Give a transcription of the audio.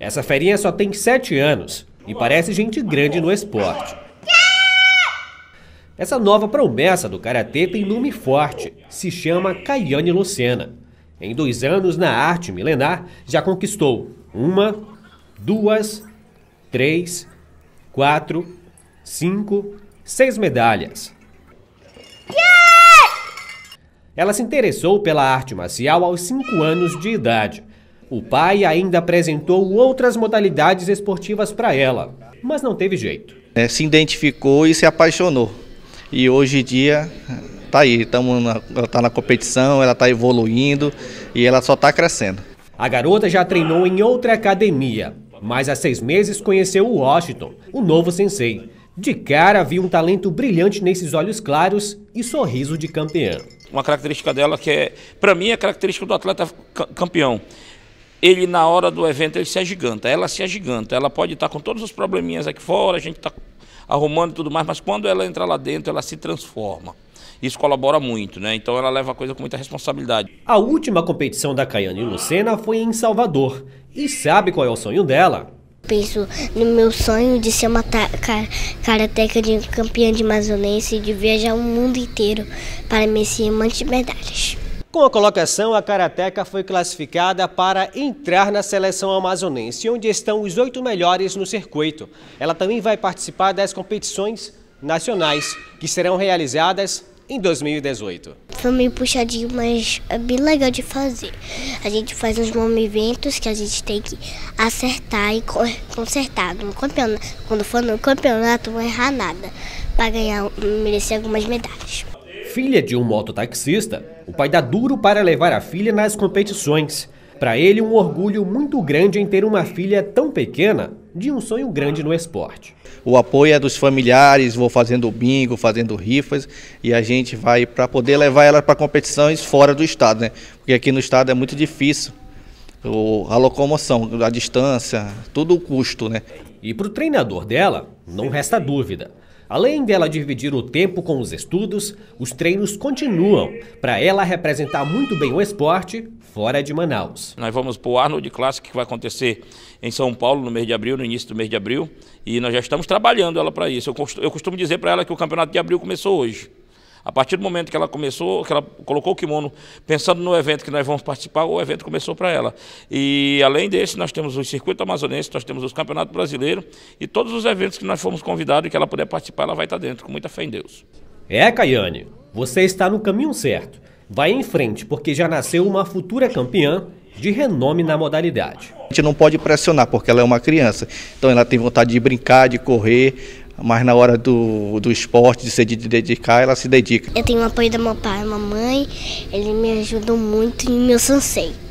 Essa ferinha só tem 7 anos e parece gente grande no esporte. Essa nova promessa do karatê tem nome forte, se chama Kayane Lucena. Em dois anos na arte milenar, já conquistou uma, duas, três, quatro, cinco, seis medalhas. Ela se interessou pela arte marcial aos cinco anos de idade o pai ainda apresentou outras modalidades esportivas para ela, mas não teve jeito. É, se identificou e se apaixonou. E hoje em dia tá aí, tamo na, ela está na competição, ela está evoluindo e ela só está crescendo. A garota já treinou em outra academia, mas há seis meses conheceu o Washington, o novo sensei. De cara, viu um talento brilhante nesses olhos claros e sorriso de campeão. Uma característica dela que é, para mim, é a característica do atleta campeão ele na hora do evento ele se agiganta, ela se agiganta, ela pode estar com todos os probleminhas aqui fora, a gente está arrumando e tudo mais, mas quando ela entra lá dentro, ela se transforma. Isso colabora muito, né? Então ela leva a coisa com muita responsabilidade. A última competição da Caiane Lucena foi em Salvador. E sabe qual é o sonho dela? Penso no meu sonho de ser uma karateca de campeã de amazonense e de viajar o mundo inteiro para me ser de medalhas. Com a colocação, a Karateca foi classificada para entrar na seleção amazonense, onde estão os oito melhores no circuito. Ela também vai participar das competições nacionais, que serão realizadas em 2018. Foi meio puxadinho, mas é bem legal de fazer. A gente faz uns movimentos que a gente tem que acertar e consertar. No campeonato, quando for no campeonato, não errar nada para ganhar, merecer algumas medalhas filha de um mototaxista, o pai dá duro para levar a filha nas competições. Para ele, um orgulho muito grande em ter uma filha tão pequena de um sonho grande no esporte. O apoio é dos familiares, vou fazendo bingo, fazendo rifas e a gente vai para poder levar ela para competições fora do estado, né? Porque aqui no estado é muito difícil a locomoção, a distância, todo o custo, né? E para o treinador dela, não resta dúvida. Além dela dividir o tempo com os estudos, os treinos continuam para ela representar muito bem o esporte fora de Manaus. Nós vamos para o Arnold Classic que vai acontecer em São Paulo no mês de abril, no início do mês de abril, e nós já estamos trabalhando ela para isso. Eu costumo, eu costumo dizer para ela que o campeonato de abril começou hoje. A partir do momento que ela começou, que ela colocou o kimono pensando no evento que nós vamos participar, o evento começou para ela. E além desse, nós temos o circuito amazonense, nós temos os campeonatos brasileiros e todos os eventos que nós fomos convidados e que ela puder participar, ela vai estar dentro, com muita fé em Deus. É, Caiane, você está no caminho certo. Vai em frente, porque já nasceu uma futura campeã de renome na modalidade. A gente não pode pressionar, porque ela é uma criança. Então ela tem vontade de brincar, de correr, mas na hora do, do esporte, de se dedicar, ela se dedica. Eu tenho o apoio da meu pai e mamãe, eles me ajudam muito em meu sensei.